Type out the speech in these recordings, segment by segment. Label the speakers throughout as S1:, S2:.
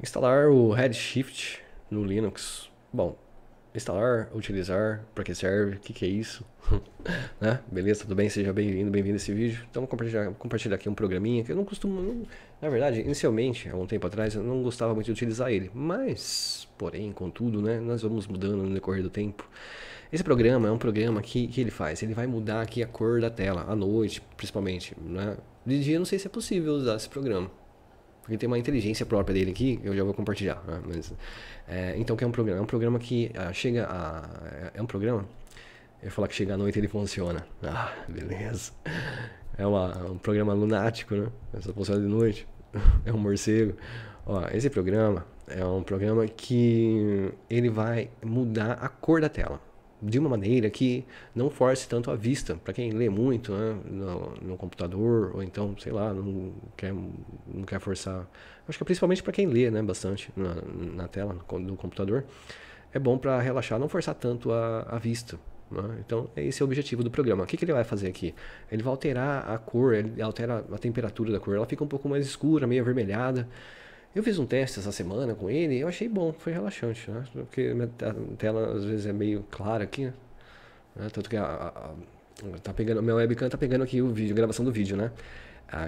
S1: Instalar o Redshift no Linux. Bom, instalar, utilizar, para que serve, o que, que é isso, né? Beleza, tudo bem? Seja bem-vindo, bem-vindo a esse vídeo. Então, vou compartilhar, compartilhar aqui um programinha que eu não costumo, não, na verdade, inicialmente, há um tempo atrás, eu não gostava muito de utilizar ele, mas, porém, contudo, né, nós vamos mudando no decorrer do tempo. Esse programa é um programa que, que ele faz, ele vai mudar aqui a cor da tela, à noite, principalmente, né? De dia, não sei se é possível usar esse programa. Porque tem uma inteligência própria dele aqui, eu já vou compartilhar. Né? Mas, é, então, que é um programa? É um programa que ah, chega a. É, é um programa. Eu falar que chega à noite ele funciona. Ah, beleza. É uma, é um programa lunático, né? É só funciona de noite. É um morcego. Ó, esse programa é um programa que ele vai mudar a cor da tela de uma maneira que não force tanto a vista. Para quem lê muito né, no, no, computador, ou então, sei lá, não quer, não quer forçar. Acho que principalmente para quem lê né, bastante na, na tela do computador, é bom para relaxar, não forçar tanto a, a vista. Né? Então, é esse é o objetivo do programa. O que, que ele vai fazer aqui? Ele vai alterar a cor, ele altera a temperatura da cor. Ela fica um pouco mais escura, meio avermelhada. Eu fiz um teste essa semana com ele e eu achei bom, foi relaxante, né? Porque a tela às vezes é meio clara aqui, né? Tanto que a, a, a tá pegando, meu minha webcam tá pegando aqui o vídeo, a gravação do vídeo, né?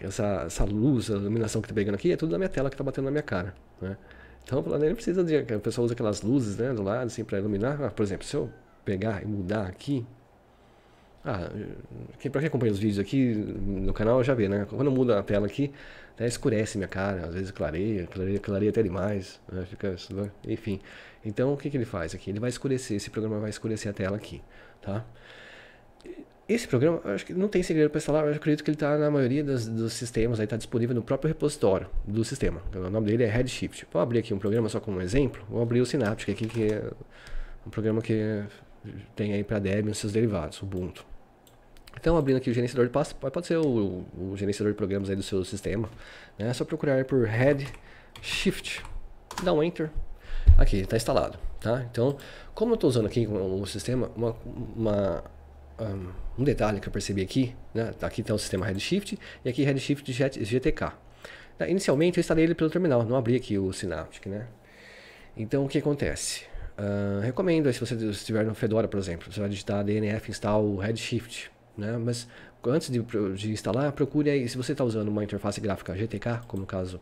S1: essa, essa luz, a iluminação que tá pegando aqui é tudo da minha tela que tá batendo na minha cara, né? Então, nem precisa de. pessoal usa aquelas luzes, né, do lado, assim, para iluminar. Ah, por exemplo, se eu pegar e mudar aqui, ah, quem, pra quem acompanha os vídeos aqui no canal já vê, né? Quando muda a tela aqui, até escurece minha cara, às vezes clareia, clareia, clareia até demais, né? Fica, assim, né? enfim. Então, o que, que ele faz aqui? Ele vai escurecer, esse programa vai escurecer a tela aqui, tá? Esse programa, acho que não tem segredo para instalar, eu acredito que ele está na maioria das, dos sistemas, Aí está disponível no próprio repositório do sistema. O nome dele é Redshift. Vou abrir aqui um programa só como um exemplo, vou abrir o Synaptic aqui, que é um programa que tem aí para Debian seus derivados, Ubuntu. Então, abrindo aqui o gerenciador de pastas, pode ser o, o, gerenciador de programas aí do seu sistema. Né? É só procurar por Head Shift, dá um Enter. Aqui, está instalado. Tá? Então, como eu estou usando aqui o sistema, uma, uma um, detalhe que eu percebi aqui, né? aqui está o sistema Redshift e aqui Redshift GTK. Tá, inicialmente eu instalei ele pelo terminal, não abri aqui o Synaptic, né? Então o que acontece? Uh, recomendo, se você estiver no Fedora, por exemplo, você vai digitar dnf install redshift né? Mas antes de, de instalar, procure aí, se você está usando uma interface gráfica GTK, como no caso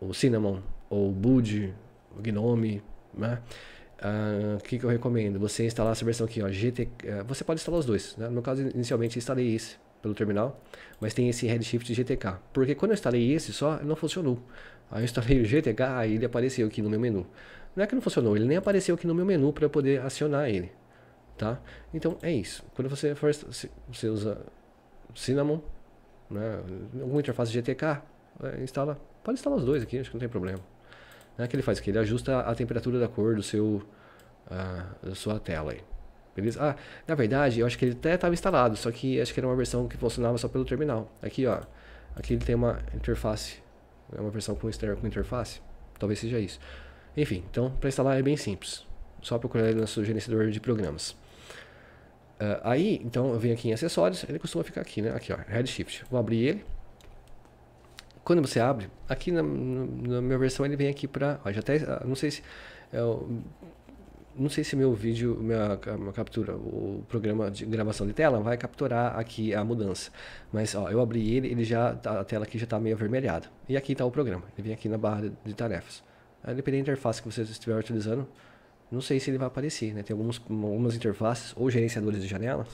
S1: o Cinnamon, ou o Bud, o Gnome, né? Ah, o uh, que, que eu recomendo? Você instalar essa versão aqui, ó, GTK. Ah, você pode instalar os dois. Né? No meu caso, inicialmente instalei esse pelo terminal, mas tem esse Redshift GTK. Porque quando eu instalei esse só, não funcionou. Aí eu instalei o GTK e ele apareceu aqui no meu menu. Não é que não funcionou, ele nem apareceu aqui no meu menu para eu poder acionar ele tá? Então é isso. Quando você for você usa Cinnamon, né? Alguma interface GTK, é, instala, pode instalar os dois aqui, acho que não tem problema. Né? Que ele faz que ele ajusta a temperatura da cor do seu uh, da sua tela aí. Beleza? Ah, na verdade, eu acho que ele até estava instalado, só que acho que era uma versão que funcionava só pelo terminal. Aqui, ó. Aqui ele tem uma interface, é uma versão com externo com interface. Talvez seja isso. Enfim, então para instalar é bem simples. Só procurar ele no seu gerenciador de programas. Uh, aí, então eu venho aqui em acessórios, ele costuma ficar aqui, né? Aqui, ó, Redshift. Vou abrir ele. Quando você abre, aqui na, na, minha versão ele vem aqui para, já até, ah, não sei se eu, é não sei se meu vídeo, minha, minha, captura, o programa de gravação de tela vai capturar aqui a mudança. Mas ó, eu abri ele, ele já tá, a tela aqui já está meio avermelhada. E aqui está o programa. Ele vem aqui na barra de, de tarefas. Aí, depende da interface que você estiver utilizando, não sei se ele vai aparecer, né? Tem alguns, algumas interfaces ou gerenciadores de janelas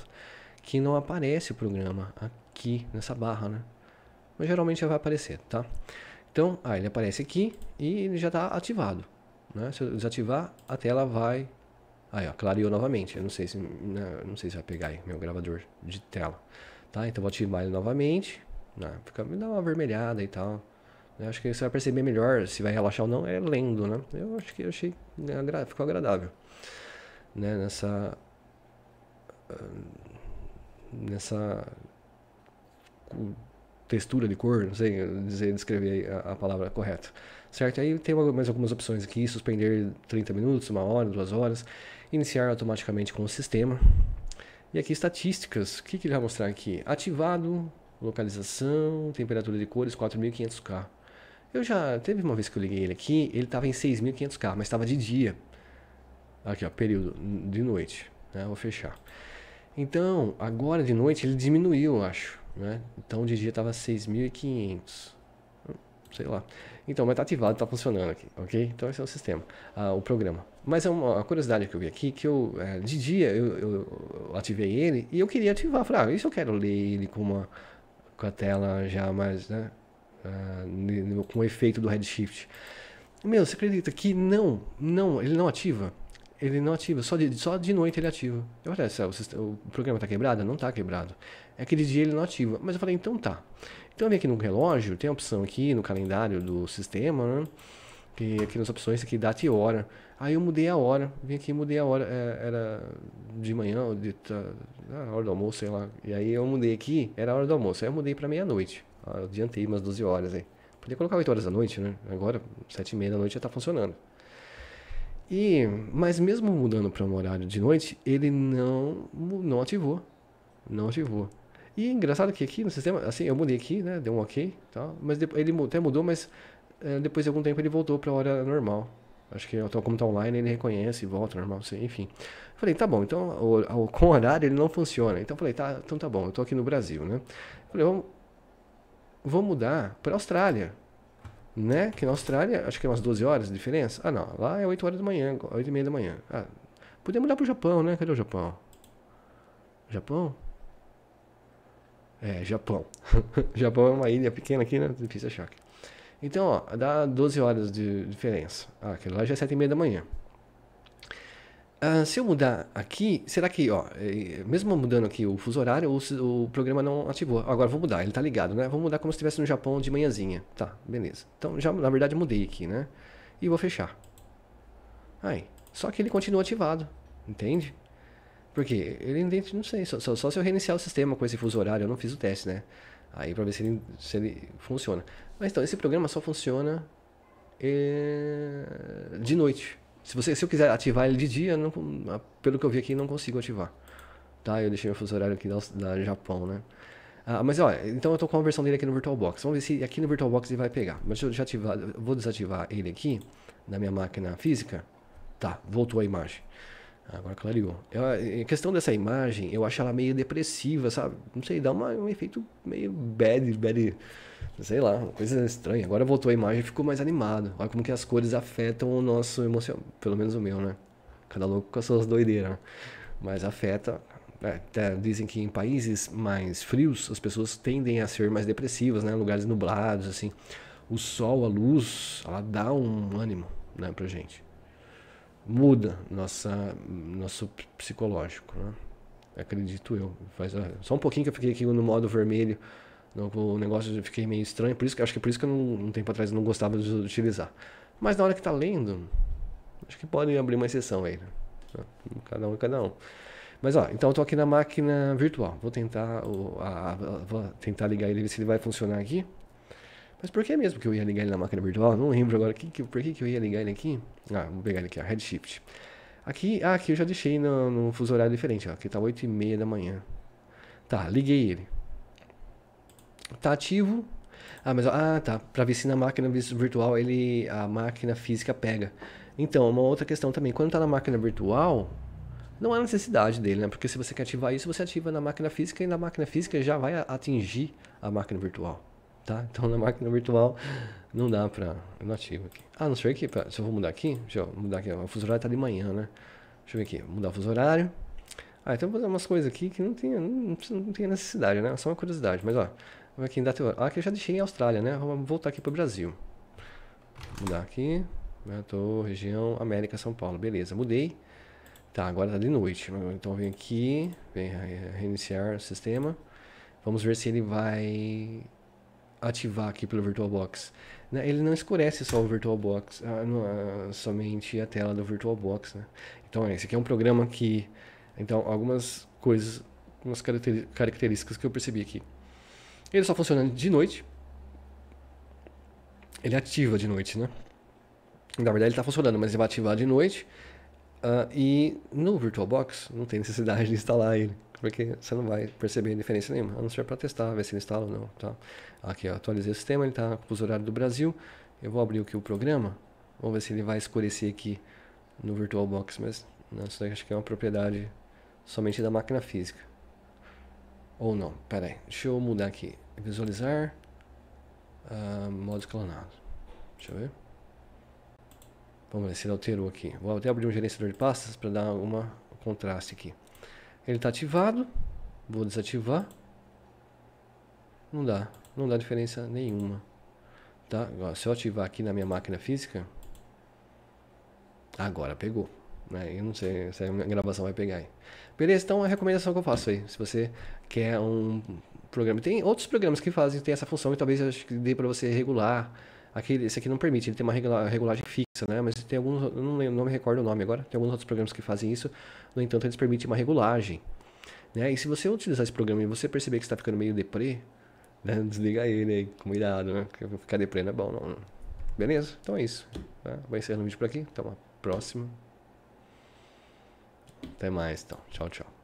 S1: que não aparece o programa aqui nessa barra, né? Mas geralmente ele vai aparecer, tá? Então, ah, ele aparece aqui e ele já está ativado, né? Se eu desativar, a tela vai... Aí, ó, clareou novamente. Eu não sei se, né? não sei se vai pegar aí meu gravador de tela, tá? Então, vou ativar ele novamente. Né? Fica, me dá uma avermelhada e tal. Eu acho que você vai perceber melhor se vai relaxar ou não, é lendo, né? Eu acho que eu achei, né, ficou agradável, né? Nessa, ah, nessa textura de cor, não sei dizer, descrever a, a palavra correta, certo? Aí tem mais algumas opções aqui, suspender 30 minutos, uma hora, duas horas, iniciar automaticamente com o sistema. E aqui estatísticas, o que, que ele vai mostrar aqui? Ativado, localização, temperatura de cores 4500K. Eu já. Teve uma vez que eu liguei ele aqui, ele estava em 6.500K, mas estava de dia. Aqui, ó, período de noite. Né? Vou fechar. Então, agora de noite ele diminuiu, eu acho. Né? Então, de dia estava 6.500. Sei lá. Então, mas está ativado, está funcionando aqui, ok? Então, esse é o sistema, ah, o programa. Mas é uma, uma curiosidade que eu vi aqui, que eu, é, de dia eu, eu, eu, ativei ele e eu queria ativar. Falei, ah, isso eu quero ler ele com uma com a tela já mais, né? uh, com o efeito do redshift. Meu, você acredita que não, não, ele não ativa? Ele não ativa, só de, só de noite ele ativa. Eu falei, ah, Céu, o programa está quebrado? Não está quebrado. É Aquele dia ele não ativa. Mas eu falei, então tá. Então eu vim aqui no relógio, tem a opção aqui no calendário do sistema, né? que aqui nas opções aqui data e hora. Aí eu mudei a hora, vim aqui e mudei a hora, é, era de manhã, de, a ah, hora do almoço, sei lá. E aí eu mudei aqui, era a hora do almoço, aí eu mudei para meia-noite. Eu adiantei umas 12 horas aí. Podia colocar 8 horas da noite, né? Agora, 7 e meia da noite já está funcionando. E, mas mesmo mudando para um horário de noite, ele não, não ativou. Não ativou. E engraçado que aqui no sistema, assim, eu mudei aqui, né? Deu um ok, tá mas depois, ele até mudou, mas é, depois de algum tempo ele voltou para a hora normal. Acho que é como está online, ele reconhece e volta normal, assim, enfim. Falei, tá bom, então o, o, com horário ele não funciona. Então falei, tá, então tá bom, eu tô aqui no Brasil, né? Falei, vamos, vou mudar para a Austrália. Né? Que na Austrália, acho que é umas 12 horas de diferença. Ah, não. Lá é 8 horas da manhã, 8 e meia da manhã. Ah, podia mudar para o Japão, né? Cadê o Japão? Japão? É, Japão. Japão é uma ilha pequena aqui, né? Difícil achar aqui. Então, ó, dá 12 horas de diferença. Ah, aquilo lá já é 7 e meia da manhã ah, se eu mudar aqui, será que, ó, eh, eh, mesmo mudando aqui o fuso horário, o, o programa não ativou. Agora vou mudar, ele tá ligado, né? Vou mudar como se estivesse no Japão de manhãzinha. Tá, beleza. Então, já, na verdade, mudei aqui, né? E vou fechar. Aí. Só que ele continua ativado, entende? Porque ele não sei, só, só, só, se eu reiniciar o sistema com esse fuso horário, eu não fiz o teste, né? Aí pra ver se ele, se ele funciona. Mas então, esse programa só funciona é, de noite. Se, você, se eu quiser ativar ele de dia, não, ah, pelo que eu vi aqui, não consigo ativar. Tá? Eu deixei meu fuso horário aqui da, da Japão, né? Ah, mas olha, então eu estou com a versão dele aqui no VirtualBox. Vamos ver se aqui no VirtualBox ele vai pegar. Mas eu já ativar, vou desativar ele aqui na minha máquina física. Tá, voltou a imagem. Agora clareou. Eu, a questão dessa imagem, eu acho ela meio depressiva, sabe? Não sei, dá uma, um efeito meio bad, bad, sei lá, uma coisa estranha. Agora voltou a imagem e ficou mais animado. Olha como que as cores afetam o nosso emocional, pelo menos o meu, né? Cada louco com as suas doideiras, né? Mas afeta. É, dizem que em países mais frios as pessoas tendem a ser mais depressivas, né? Lugares nublados, assim. O sol, a luz, ela dá um ânimo, né, pra gente muda nossa, nosso psicológico, né? Acredito eu. Faz só um pouquinho que eu fiquei aqui no modo vermelho, no, o negócio eu fiquei meio estranho, por isso que acho que é por isso que eu não, um tempo atrás não gostava de utilizar. Mas na hora que tá lendo, acho que pode abrir uma exceção aí, né? Ah, cada um e é cada um. Mas ó, então eu tô aqui na máquina virtual. Vou tentar, o, a, a, vou tentar ligar ele ver se ele vai funcionar aqui. Mas por que mesmo que eu ia ligar ele na máquina virtual? Não lembro agora. Que, que, por que, que eu ia ligar ele aqui? Ah, vou pegar ele aqui, ó. Redshift. Aqui, ah, aqui eu já deixei no, no fuso horário diferente, ó. Aqui tá 8 e meia da manhã. Tá, liguei ele. Tá ativo. Ah, mas, ah, tá. Pra ver se na máquina virtual ele, a máquina física pega. Então, uma outra questão também. Quando tá na máquina virtual, não há necessidade dele, né? Porque se você quer ativar isso, você ativa na máquina física e na máquina física já vai atingir a máquina virtual tá? Então na máquina virtual não dá para Eu não ativo aqui. Ah, não sei aqui. se eu vou mudar aqui, deixa eu mudar aqui. O fuso horário tá de manhã, né? Deixa eu ver aqui. Vou mudar o fuso horário. Ah, então vou fazer umas coisas aqui que não tem, não, não tem necessidade, né? Só uma curiosidade. Mas ó, vou aqui em data. Ah, que eu já deixei em Austrália, né? Vou voltar aqui pro Brasil. Vou mudar aqui. Eu né? tô região América, São Paulo. Beleza, mudei. Tá, agora tá de noite. Né? Então vem aqui, vem reiniciar o sistema. Vamos ver se ele vai ativar aqui pelo VirtualBox. Né? Ele não escurece só o VirtualBox, ah, ah, somente a tela do VirtualBox. Né? Então, é, esse aqui é um programa que. Então, algumas coisas, algumas características que eu percebi aqui. Ele só funciona de noite. Ele ativa de noite, né? Na verdade, ele está funcionando, mas ele vai ativar de noite. Uh, e no VirtualBox não tem necessidade de instalar ele porque você não vai perceber diferença nenhuma, a não ser para testar, ver se ele instala ou não. Tá? Aqui, ó, atualizei o sistema, ele está com o horários do Brasil. Eu vou abrir aqui o programa, vamos ver se ele vai escurecer aqui no VirtualBox, mas não, né, isso acho que é uma propriedade somente da máquina física. Ou não, pera aí, deixa eu mudar aqui, visualizar, uh, modo clonado, deixa eu ver. Vamos ver se ele alterou aqui. Vou até abrir um gerenciador de pastas para dar um contraste aqui. Ele está ativado. Vou desativar. Não dá. Não dá diferença nenhuma. Tá? Agora, se eu ativar aqui na minha máquina física... Agora pegou. Né? Eu não sei se a gravação vai pegar aí. Beleza, então é a recomendação que eu faço aí. Se você quer um programa... Tem outros programas que fazem, tem essa função e talvez acho que dê para você regular. Aqui, esse aqui não permite, ele tem uma regulagem fixa né? Mas tem alguns, não, lembro, não me recordo o nome agora, tem alguns outros programas que fazem isso, no entanto, eles permitem uma regulagem. Né? E se você utilizar esse programa e você perceber que está ficando meio deprê, né? desliga ele aí, cuidado, né? ficar deprê não é bom, não. Né? Beleza? Então é isso. Tá? Vou encerrando o vídeo por aqui, até uma próxima. Até mais, então. Tchau, tchau.